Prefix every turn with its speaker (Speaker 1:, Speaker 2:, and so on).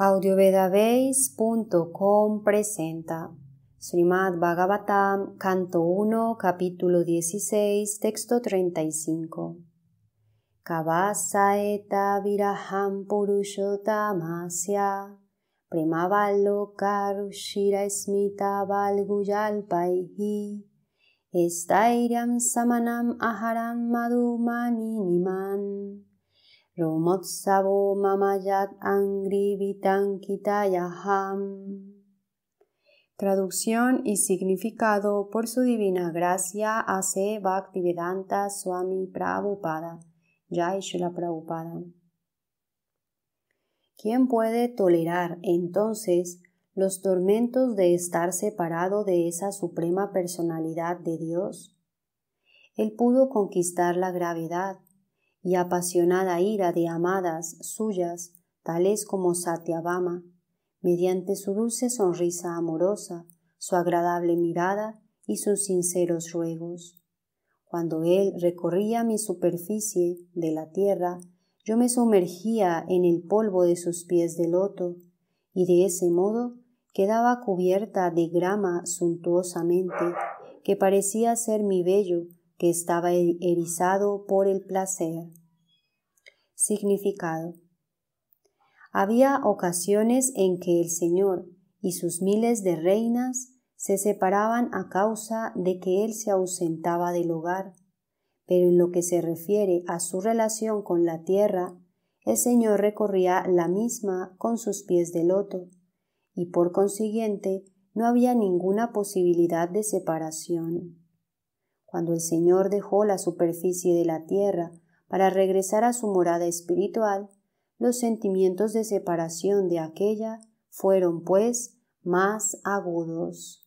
Speaker 1: audiovedabase.com presenta Srimad Bhagavatam, canto 1, capítulo 16, texto 35. Kavasaeta viraham purushotamasya primavalokarushira smita hi estairam samanam aharam madhumani mamayat angri Traducción y significado por su divina gracia hace Bhaktivedanta Swami Prabhupada, Jai Prabhupada. ¿Quién puede tolerar entonces los tormentos de estar separado de esa suprema personalidad de Dios? Él pudo conquistar la gravedad, y apasionada ira de amadas suyas, tales como Satyabama, mediante su dulce sonrisa amorosa, su agradable mirada y sus sinceros ruegos. Cuando él recorría mi superficie de la tierra, yo me sumergía en el polvo de sus pies de loto, y de ese modo quedaba cubierta de grama suntuosamente, que parecía ser mi bello que estaba erizado por el placer. Significado. Había ocasiones en que el Señor y sus miles de reinas se separaban a causa de que Él se ausentaba del hogar, pero en lo que se refiere a su relación con la tierra, el Señor recorría la misma con sus pies de loto, y por consiguiente no había ninguna posibilidad de separación. Cuando el Señor dejó la superficie de la tierra para regresar a su morada espiritual, los sentimientos de separación de aquella fueron, pues, más agudos.